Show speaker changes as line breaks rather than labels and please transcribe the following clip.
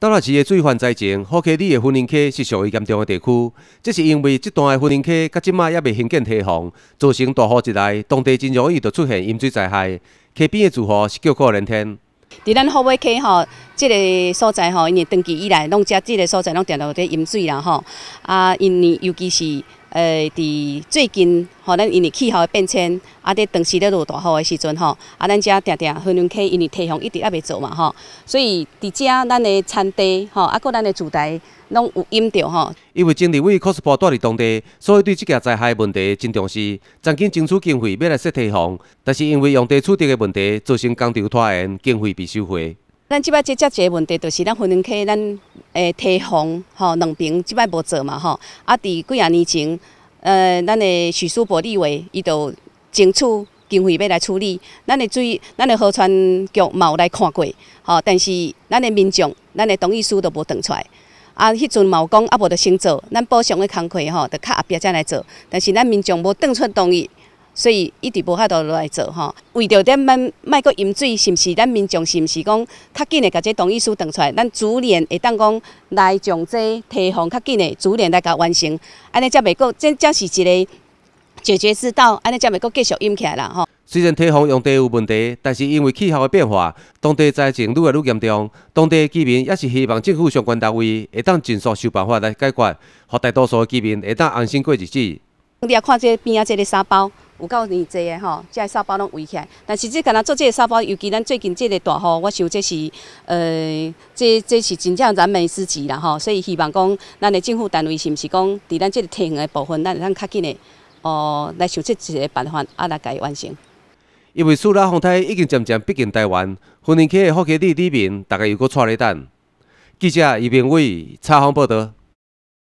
斗拉市的水患灾情，好溪里的分林溪是属于严重的地区，即是因为这段的分林溪到即卖还未兴建堤防，造成大雨一来，当地真容易就出现淹水灾害，溪边的住户是叫苦连天。
伫咱好尾溪吼，即个所在吼，因为长期以来拢遮即个所在拢常落伫淹水啦吼，啊，因呢尤其是。呃，伫最近，吼，咱因为气候的变迁，啊，伫当时咧落大雨的时阵，吼，啊，咱遮定定分两溪因为堤防一直还袂做嘛，吼，所以伫遮咱的产地，吼，啊，阁咱的厝台拢有淹着，吼。
因为金门位可是部在伫当地，所以对即件灾害问题真重视。曾经争取经费要来设堤防，但是因为用地取得的问题，造成工程拖延，经费被收回。
咱即摆即接一个问题，就是咱分姻区咱诶提防吼两边即摆无做嘛吼，啊伫几啊年前，呃，咱的徐书博立委伊就争取经费要来处理，咱的水、咱的河川局嘛有来看过，吼，但是咱的民众、咱的同意书都无传出来，啊，迄阵嘛有讲啊无着先做，咱补偿的工课吼，着较后壁再来做，但是咱民众无当出同意。所以一直无法度落来做吼。为着咱免莫阁饮水，是毋是咱民众是毋是讲较紧的，甲这同意书传出来，咱主年会当讲来从这提防较紧的主年来甲完成，安尼则未阁，这则是一个解决之道，安尼则未阁继续饮起来啦吼。
虽然提防用地有问题，但是因为气候的变化，当地灾情愈来愈严重，当地的居民也是希望政府相关单位会当尽速想办法来解决，让大多数的居民会当安
心过日子。你也看这边啊，这个沙包。有够尼济的吼，即个沙包拢围起来。但是即干焦做即个沙包，尤其咱最近即个大雨，我想这是呃，这这是真正燃眉之急啦吼。所以希望讲，咱的政府单位是毋是讲，伫咱即个天远的部分，咱咱较紧的哦，来想出一个办法，啊来甲伊完成。
因为苏拉风台已经渐渐逼近台湾，婚丁区的福家利里面，大个又搁喘了等。记者余明伟，采访报道。